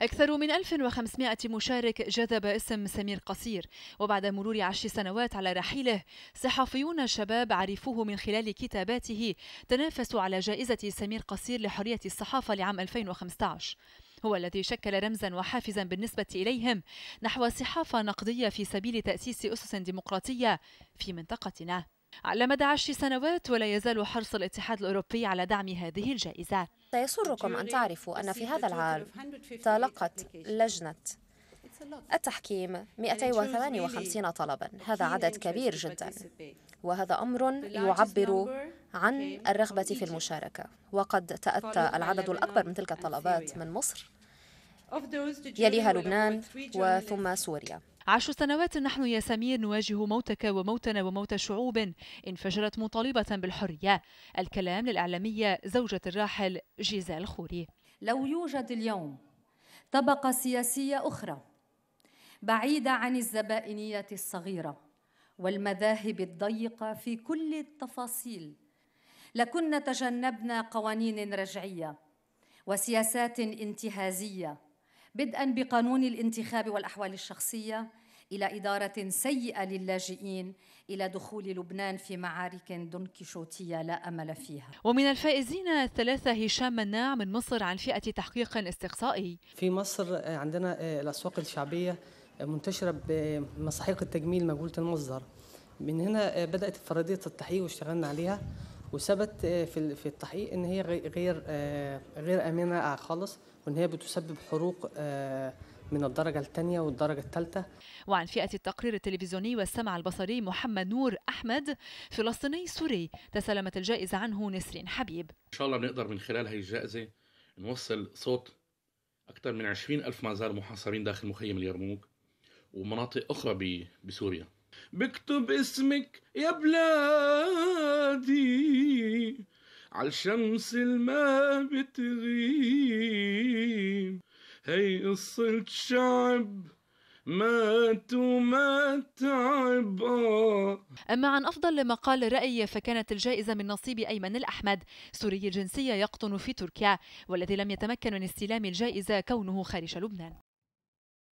أكثر من 1500 مشارك جذب اسم سمير قصير وبعد مرور عشر سنوات على رحيله صحفيون شباب عرفوه من خلال كتاباته تنافسوا على جائزة سمير قصير لحرية الصحافة لعام 2015 هو الذي شكل رمزا وحافزا بالنسبة إليهم نحو صحافة نقدية في سبيل تأسيس أسس ديمقراطية في منطقتنا على مدى عشر سنوات ولا يزال حرص الاتحاد الأوروبي على دعم هذه الجائزة يسركم أن تعرفوا أن في هذا العام تلقت لجنة التحكيم 258 طلبا هذا عدد كبير جدا وهذا أمر يعبر عن الرغبة في المشاركة وقد تأتى العدد الأكبر من تلك الطلبات من مصر يليها لبنان وثم سوريا عشر سنوات نحن يا سمير نواجه موتك وموتنا وموت شعوب انفجرت مطالبة بالحرية الكلام للإعلامية زوجة الراحل جيزال خوري لو يوجد اليوم طبقة سياسية أخرى بعيدة عن الزبائنية الصغيرة والمذاهب الضيقة في كل التفاصيل لكنا تجنبنا قوانين رجعية وسياسات انتهازية بدءا بقانون الانتخاب والأحوال الشخصية إلى إدارة سيئة للاجئين إلى دخول لبنان في معارك دونكيشوتية لا أمل فيها ومن الفائزين الثلاثة هشام مناع من مصر عن فئة تحقيق استقصائي في مصر آه، عندنا آه، الأسواق الشعبية آه، منتشرة بمساحيق التجميل مجهولة المصدر من هنا بدأت فرضية التحقيق واشتغلنا عليها وثبت في في التحقيق ان هي غير غير امنه خالص وان هي بتسبب حروق من الدرجة الثانية والدرجة الثالثة وعن فئة التقرير التلفزيوني والسمع البصري محمد نور أحمد فلسطيني سوري تسلمت الجائزة عنه نسرين حبيب إن شاء الله بنقدر من خلال هذه الجائزة نوصل صوت أكثر من 20 ألف ما زال محاصرين داخل مخيم اليرموك ومناطق أخرى بسوريا بكتب اسمك يا بلادي عالشمس ما بتغيب هي قصة شعب مات وما تعب أما عن أفضل مقال رأي فكانت الجائزة من نصيب أيمن الأحمد سوري الجنسية يقطن في تركيا والذي لم يتمكن من استلام الجائزة كونه خارج لبنان